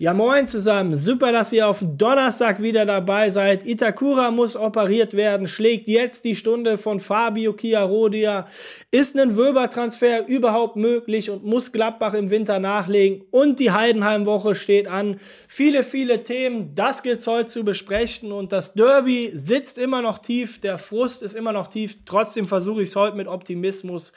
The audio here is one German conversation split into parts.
Ja, moin zusammen. Super, dass ihr auf Donnerstag wieder dabei seid. Itakura muss operiert werden, schlägt jetzt die Stunde von Fabio Chiarodia. Ist ein Wöber-Transfer überhaupt möglich und muss Gladbach im Winter nachlegen? Und die Heidenheim-Woche steht an. Viele, viele Themen. Das gilt es heute zu besprechen. Und das Derby sitzt immer noch tief. Der Frust ist immer noch tief. Trotzdem versuche ich es heute mit Optimismus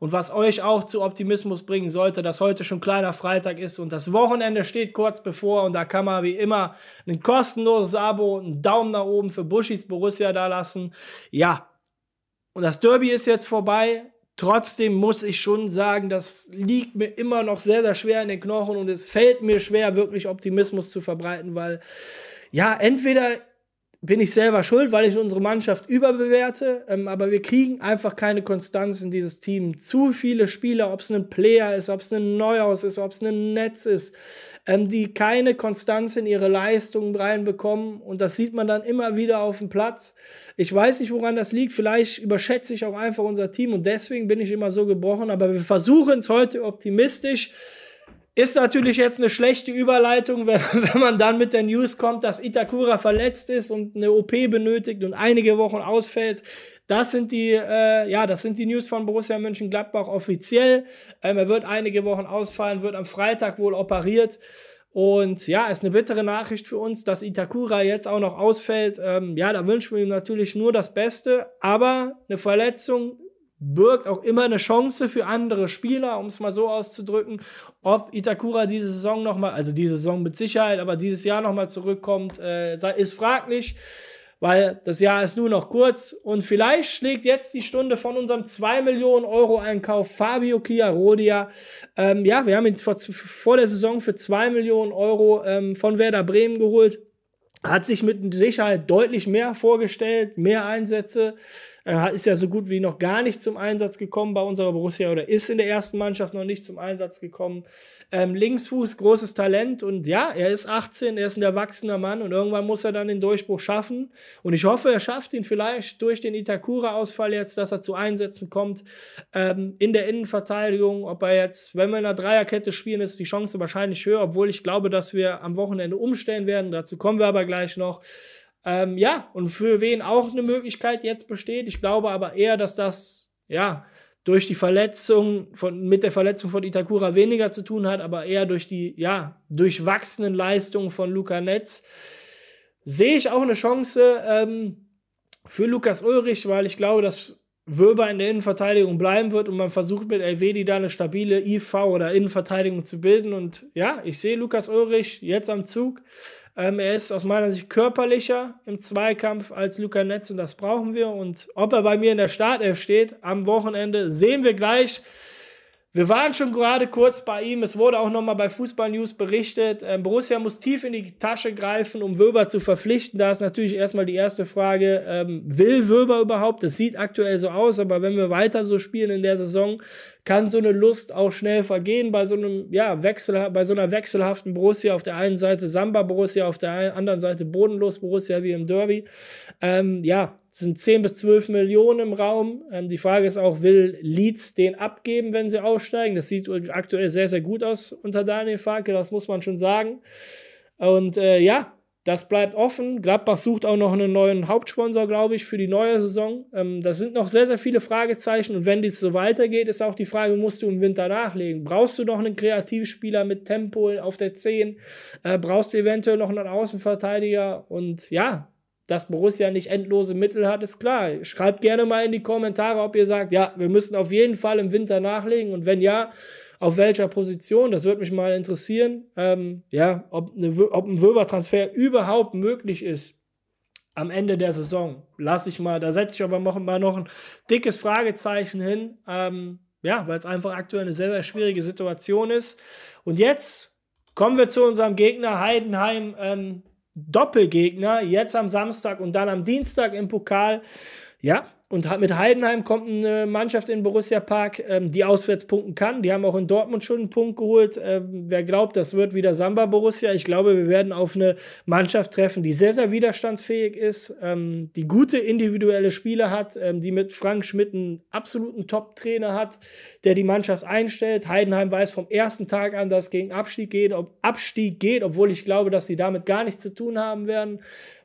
und was euch auch zu Optimismus bringen sollte, dass heute schon kleiner Freitag ist und das Wochenende steht kurz bevor und da kann man wie immer ein kostenloses Abo, einen Daumen nach oben für Buschis Borussia da lassen. Ja, und das Derby ist jetzt vorbei. Trotzdem muss ich schon sagen, das liegt mir immer noch sehr, sehr schwer in den Knochen und es fällt mir schwer, wirklich Optimismus zu verbreiten, weil ja, entweder bin ich selber schuld, weil ich unsere Mannschaft überbewerte. Ähm, aber wir kriegen einfach keine Konstanz in dieses Team. Zu viele Spieler, ob es ein Player ist, ob es ein Neuhaus ist, ob es ein Netz ist, ähm, die keine Konstanz in ihre Leistungen reinbekommen. Und das sieht man dann immer wieder auf dem Platz. Ich weiß nicht, woran das liegt. Vielleicht überschätze ich auch einfach unser Team und deswegen bin ich immer so gebrochen. Aber wir versuchen es heute optimistisch ist natürlich jetzt eine schlechte Überleitung, wenn, wenn, man dann mit der News kommt, dass Itakura verletzt ist und eine OP benötigt und einige Wochen ausfällt. Das sind die, äh, ja, das sind die News von Borussia Mönchengladbach offiziell. Ähm, er wird einige Wochen ausfallen, wird am Freitag wohl operiert. Und ja, ist eine bittere Nachricht für uns, dass Itakura jetzt auch noch ausfällt. Ähm, ja, da wünschen wir ihm natürlich nur das Beste, aber eine Verletzung birgt auch immer eine Chance für andere Spieler, um es mal so auszudrücken. Ob Itakura diese Saison nochmal, also diese Saison mit Sicherheit, aber dieses Jahr nochmal zurückkommt, äh, ist fraglich, weil das Jahr ist nur noch kurz. Und vielleicht schlägt jetzt die Stunde von unserem 2 Millionen Euro Einkauf Fabio Chiarodia. Ähm, ja, wir haben ihn vor, vor, der Saison für 2 Millionen Euro ähm, von Werder Bremen geholt. Hat sich mit Sicherheit deutlich mehr vorgestellt, mehr Einsätze. Er ist ja so gut wie noch gar nicht zum Einsatz gekommen bei unserer Borussia oder ist in der ersten Mannschaft noch nicht zum Einsatz gekommen. Ähm, Linksfuß, großes Talent und ja, er ist 18, er ist ein erwachsener Mann und irgendwann muss er dann den Durchbruch schaffen. Und ich hoffe, er schafft ihn vielleicht durch den Itakura-Ausfall jetzt, dass er zu Einsätzen kommt ähm, in der Innenverteidigung. Ob er jetzt, wenn wir in einer Dreierkette spielen, ist die Chance wahrscheinlich höher, obwohl ich glaube, dass wir am Wochenende umstellen werden. Dazu kommen wir aber gleich noch. Ähm, ja, und für wen auch eine Möglichkeit jetzt besteht. Ich glaube aber eher, dass das, ja, durch die Verletzung von, mit der Verletzung von Itakura weniger zu tun hat, aber eher durch die, ja, durchwachsenen Leistungen von Luca Netz. Sehe ich auch eine Chance ähm, für Lukas Ulrich, weil ich glaube, dass Wöber in der Innenverteidigung bleiben wird und man versucht mit Elvedi da eine stabile IV oder Innenverteidigung zu bilden. Und ja, ich sehe Lukas Ulrich jetzt am Zug. Ähm, er ist aus meiner Sicht körperlicher im Zweikampf als Luca Netz und das brauchen wir. Und ob er bei mir in der Startelf steht am Wochenende, sehen wir gleich. Wir waren schon gerade kurz bei ihm. Es wurde auch nochmal bei Fußball News berichtet. Ähm, Borussia muss tief in die Tasche greifen, um Wöber zu verpflichten. Da ist natürlich erstmal die erste Frage, ähm, will Wöber überhaupt? Das sieht aktuell so aus, aber wenn wir weiter so spielen in der Saison, kann so eine Lust auch schnell vergehen bei so einem, ja, Wechsel, bei so einer wechselhaften Borussia auf der einen Seite Samba Borussia, auf der anderen Seite bodenlos Borussia wie im Derby. Ähm, ja, es sind 10 bis 12 Millionen im Raum. Ähm, die Frage ist auch, will Leeds den abgeben, wenn sie aufsteigen? Das sieht aktuell sehr, sehr gut aus unter Daniel Farke, das muss man schon sagen. Und äh, ja, das bleibt offen. Gladbach sucht auch noch einen neuen Hauptsponsor, glaube ich, für die neue Saison. Ähm, das sind noch sehr, sehr viele Fragezeichen. Und wenn dies so weitergeht, ist auch die Frage, musst du im Winter nachlegen? Brauchst du noch einen Kreativspieler mit Tempo auf der 10? Äh, brauchst du eventuell noch einen Außenverteidiger? Und ja, dass Borussia nicht endlose Mittel hat, ist klar. Schreibt gerne mal in die Kommentare, ob ihr sagt, ja, wir müssen auf jeden Fall im Winter nachlegen und wenn ja, auf welcher Position, das würde mich mal interessieren, ähm, ja, ob, eine, ob ein Wöber-Transfer überhaupt möglich ist am Ende der Saison. Lass ich mal, da setze ich aber noch, mal noch ein dickes Fragezeichen hin, ähm, ja, weil es einfach aktuell eine sehr, sehr schwierige Situation ist. Und jetzt kommen wir zu unserem Gegner Heidenheim. Ähm, Doppelgegner, jetzt am Samstag und dann am Dienstag im Pokal. Ja, und mit Heidenheim kommt eine Mannschaft in Borussia Park, ähm, die auswärts punkten kann. Die haben auch in Dortmund schon einen Punkt geholt. Ähm, wer glaubt, das wird wieder Samba Borussia? Ich glaube, wir werden auf eine Mannschaft treffen, die sehr, sehr widerstandsfähig ist, ähm, die gute individuelle Spiele hat, die mit Frank Schmidt einen absoluten Top-Trainer hat, der die Mannschaft einstellt. Heidenheim weiß vom ersten Tag an, dass es gegen Abstieg geht, ob Abstieg geht, obwohl ich glaube, dass sie damit gar nichts zu tun haben werden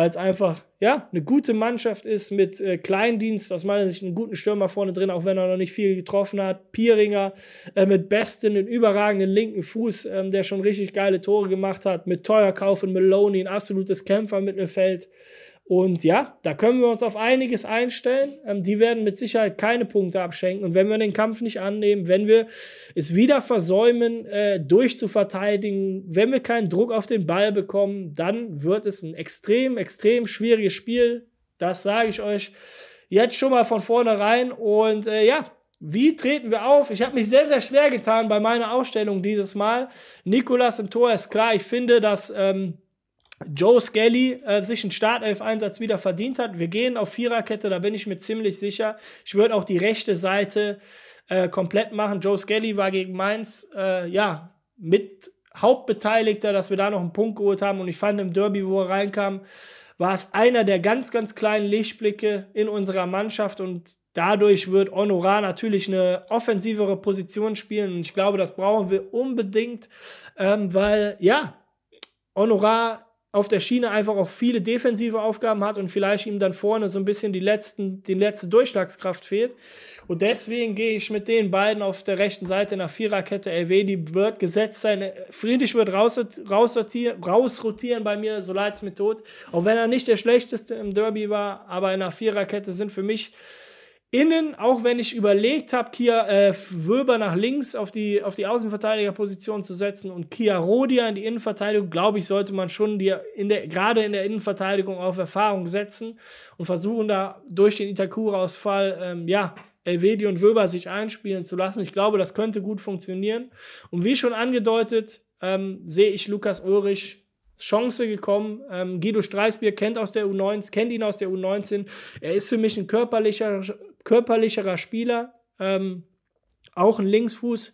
weil es einfach ja, eine gute Mannschaft ist mit äh, Kleindienst, aus meiner Sicht einen guten Stürmer vorne drin, auch wenn er noch nicht viel getroffen hat. Pieringer äh, mit Besten, den überragenden linken Fuß, ähm, der schon richtig geile Tore gemacht hat, mit Teuerkauf und Maloney, ein absolutes Kämpfermittelfeld. Und ja, da können wir uns auf einiges einstellen. Ähm, die werden mit Sicherheit keine Punkte abschenken. Und wenn wir den Kampf nicht annehmen, wenn wir es wieder versäumen, äh, durchzuverteidigen, wenn wir keinen Druck auf den Ball bekommen, dann wird es ein extrem, extrem schwieriges Spiel. Das sage ich euch jetzt schon mal von vornherein. Und äh, ja, wie treten wir auf? Ich habe mich sehr, sehr schwer getan bei meiner Ausstellung dieses Mal. Nikolas im Tor ist klar. Ich finde, dass. Ähm, Joe Skelly äh, sich einen Startelf-Einsatz wieder verdient hat. Wir gehen auf Viererkette, da bin ich mir ziemlich sicher. Ich würde auch die rechte Seite äh, komplett machen. Joe Skelly war gegen Mainz, äh, ja, mit Hauptbeteiligter, dass wir da noch einen Punkt geholt haben. Und ich fand im Derby, wo er reinkam, war es einer der ganz, ganz kleinen Lichtblicke in unserer Mannschaft. Und dadurch wird Honorar natürlich eine offensivere Position spielen. Und ich glaube, das brauchen wir unbedingt, ähm, weil, ja, Honorar auf der Schiene einfach auch viele defensive Aufgaben hat und vielleicht ihm dann vorne so ein bisschen die letzten, die letzte Durchschlagskraft fehlt. Und deswegen gehe ich mit den beiden auf der rechten Seite nach Viererkette LW, die wird gesetzt sein. Friedrich wird raus, rausrotieren, rausrotieren bei mir, so leid's mir tot. Auch wenn er nicht der schlechteste im Derby war, aber in der Viererkette sind für mich Innen, auch wenn ich überlegt habe, Kia äh, Wöber nach links auf die, auf die Außenverteidigerposition zu setzen und Kia Rodia in die Innenverteidigung, glaube ich, sollte man schon die in der, gerade in der Innenverteidigung auf Erfahrung setzen und versuchen, da durch den Itakura-Ausfall ähm, ja, Elvedi und Wöber sich einspielen zu lassen. Ich glaube, das könnte gut funktionieren. Und wie schon angedeutet, ähm, sehe ich Lukas Ulrich Chance gekommen. Ähm, Guido Streisbier kennt aus der U19, kennt ihn aus der U19. Er ist für mich ein körperlicher, körperlicherer Spieler, ähm, auch ein Linksfuß.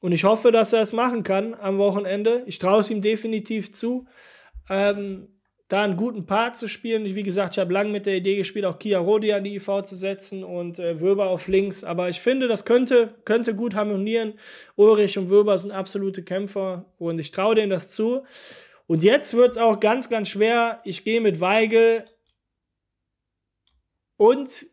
Und ich hoffe, dass er es machen kann am Wochenende. Ich traue es ihm definitiv zu, ähm, da einen guten Part zu spielen. Wie gesagt, ich habe lange mit der Idee gespielt, auch Kia Rodi an die IV zu setzen und äh, Wöber auf links. Aber ich finde, das könnte, könnte gut harmonieren. Ulrich und Wöber sind absolute Kämpfer und ich traue denen das zu. Und jetzt wird es auch ganz, ganz schwer. Ich gehe mit Weigel und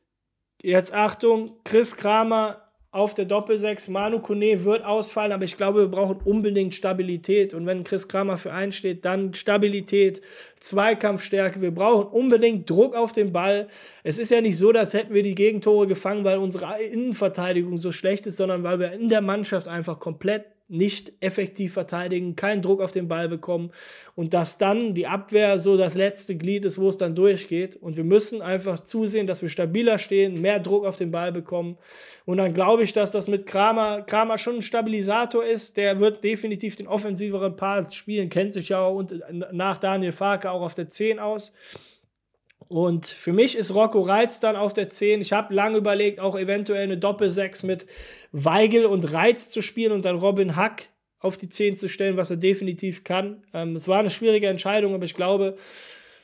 Jetzt Achtung, Chris Kramer auf der Doppelsechs. Manu Kone wird ausfallen, aber ich glaube, wir brauchen unbedingt Stabilität. Und wenn Chris Kramer für einen steht, dann Stabilität, Zweikampfstärke. Wir brauchen unbedingt Druck auf den Ball. Es ist ja nicht so, dass hätten wir die Gegentore gefangen, weil unsere Innenverteidigung so schlecht ist, sondern weil wir in der Mannschaft einfach komplett nicht effektiv verteidigen, keinen Druck auf den Ball bekommen und dass dann die Abwehr so das letzte Glied ist, wo es dann durchgeht. Und wir müssen einfach zusehen, dass wir stabiler stehen, mehr Druck auf den Ball bekommen. Und dann glaube ich, dass das mit Kramer, Kramer schon ein Stabilisator ist. Der wird definitiv den offensiveren Part spielen, kennt sich ja auch und äh, nach Daniel Farke auch auf der 10 aus. Und für mich ist Rocco Reitz dann auf der 10. Ich habe lange überlegt, auch eventuell eine Doppel-6 mit Weigel und Reitz zu spielen und dann Robin Hack auf die 10 zu stellen, was er definitiv kann. Ähm, es war eine schwierige Entscheidung, aber ich glaube,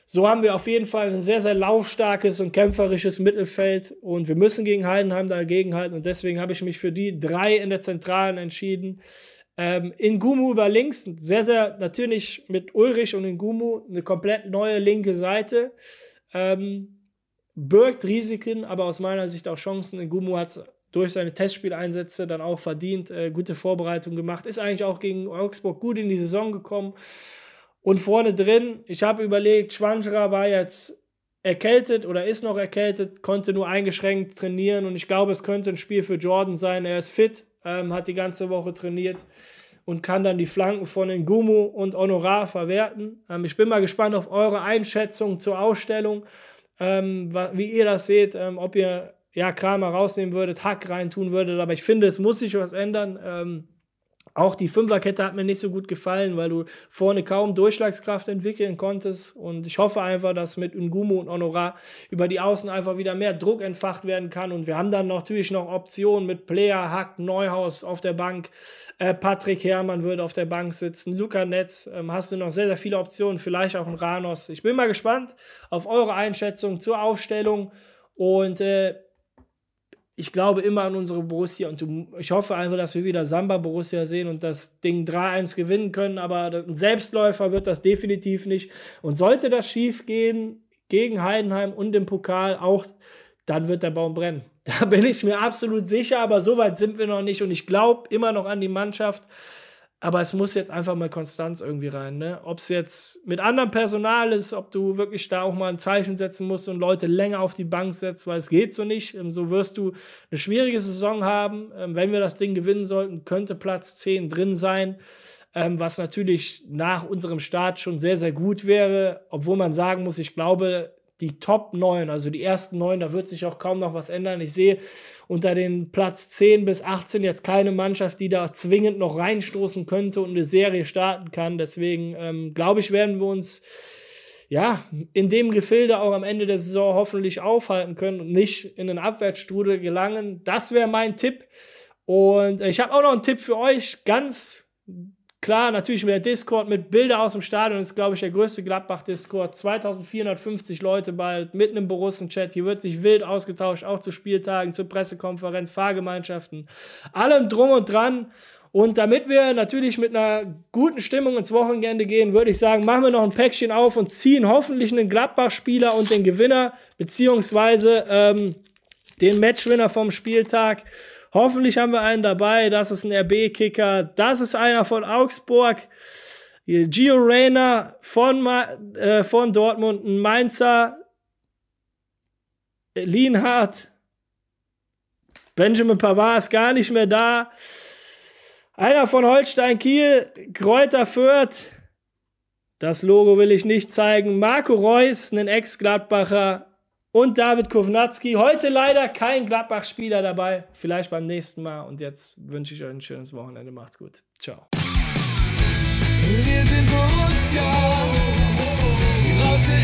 so haben wir auf jeden Fall ein sehr, sehr laufstarkes und kämpferisches Mittelfeld und wir müssen gegen Heidenheim dagegenhalten und deswegen habe ich mich für die drei in der Zentralen entschieden. Ähm, in Gumu über links, sehr, sehr natürlich mit Ulrich und in Gumu eine komplett neue linke Seite. Ähm, birgt Risiken, aber aus meiner Sicht auch Chancen. Gumu hat es durch seine Testspieleinsätze dann auch verdient, äh, gute Vorbereitung gemacht, ist eigentlich auch gegen Augsburg gut in die Saison gekommen. Und vorne drin, ich habe überlegt, Schwanschra war jetzt erkältet oder ist noch erkältet, konnte nur eingeschränkt trainieren und ich glaube, es könnte ein Spiel für Jordan sein. Er ist fit, ähm, hat die ganze Woche trainiert und kann dann die Flanken von Ngumu und Honorar verwerten. Ähm, ich bin mal gespannt auf eure Einschätzung zur Ausstellung, ähm, wie ihr das seht, ähm, ob ihr ja, Kramer rausnehmen würdet, Hack reintun würdet, aber ich finde, es muss sich was ändern. Ähm, auch die Fünferkette hat mir nicht so gut gefallen, weil du vorne kaum Durchschlagskraft entwickeln konntest. Und ich hoffe einfach, dass mit Ngumu und Honorar über die Außen einfach wieder mehr Druck entfacht werden kann. Und wir haben dann natürlich noch Optionen mit Player, Hack, Neuhaus auf der Bank. Äh, Patrick Herrmann würde auf der Bank sitzen. Luca Netz. Ähm, hast du noch sehr, sehr viele Optionen. Vielleicht auch ein Ranos. Ich bin mal gespannt auf eure Einschätzung zur Aufstellung. Und äh, ich glaube immer an unsere Borussia und du, ich hoffe einfach, dass wir wieder Samba Borussia sehen und das Ding 3-1 gewinnen können, aber ein Selbstläufer wird das definitiv nicht. Und sollte das schief gehen gegen Heidenheim und im Pokal auch, dann wird der Baum brennen. Da bin ich mir absolut sicher, aber so weit sind wir noch nicht und ich glaube immer noch an die Mannschaft. Aber es muss jetzt einfach mal Konstanz irgendwie rein. Ne? Ob es jetzt mit anderem Personal ist, ob du wirklich da auch mal ein Zeichen setzen musst und Leute länger auf die Bank setzt, weil es geht so nicht. Ähm, so wirst du eine schwierige Saison haben. Ähm, wenn wir das Ding gewinnen sollten, könnte Platz 10 drin sein. Ähm, was natürlich nach unserem Start schon sehr, sehr gut wäre. Obwohl man sagen muss, ich glaube, die Top 9, also die ersten 9, da wird sich auch kaum noch was ändern. Ich sehe unter den Platz 10 bis 18 jetzt keine Mannschaft, die da zwingend noch reinstoßen könnte und eine Serie starten kann. Deswegen ähm, glaube ich, werden wir uns ja in dem Gefilde auch am Ende der Saison hoffentlich aufhalten können und nicht in den Abwärtsstrudel gelangen. Das wäre mein Tipp. Und äh, ich habe auch noch einen Tipp für euch, ganz Klar, natürlich mit der Discord, mit Bilder aus dem Stadion, das ist, glaube ich, der größte Gladbach-Discord. 2450 Leute bald, mitten im Borussen-Chat. Hier wird sich wild ausgetauscht, auch zu Spieltagen, zur Pressekonferenz, Fahrgemeinschaften, allem drum und dran. Und damit wir natürlich mit einer guten Stimmung ins Wochenende gehen, würde ich sagen, machen wir noch ein Päckchen auf und ziehen hoffentlich einen Gladbach-Spieler und den Gewinner, beziehungsweise ähm, den Matchwinner vom Spieltag. Hoffentlich haben wir einen dabei. Das ist ein RB-Kicker. Das ist einer von Augsburg. Gio Reyna von, äh, von Dortmund, ein Mainzer. Lienhardt. Benjamin Pavard ist gar nicht mehr da. Einer von Holstein Kiel, Kräuter Fürth. Das Logo will ich nicht zeigen. Marco Reus, ein Ex-Gladbacher und David Kovnatski. Heute leider kein Gladbach-Spieler dabei. Vielleicht beim nächsten Mal. Und jetzt wünsche ich euch ein schönes Wochenende. Macht's gut. Ciao. Wir sind Borussia. Die Raute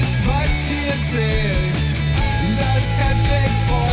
ist meist hier zählt. Das ist kein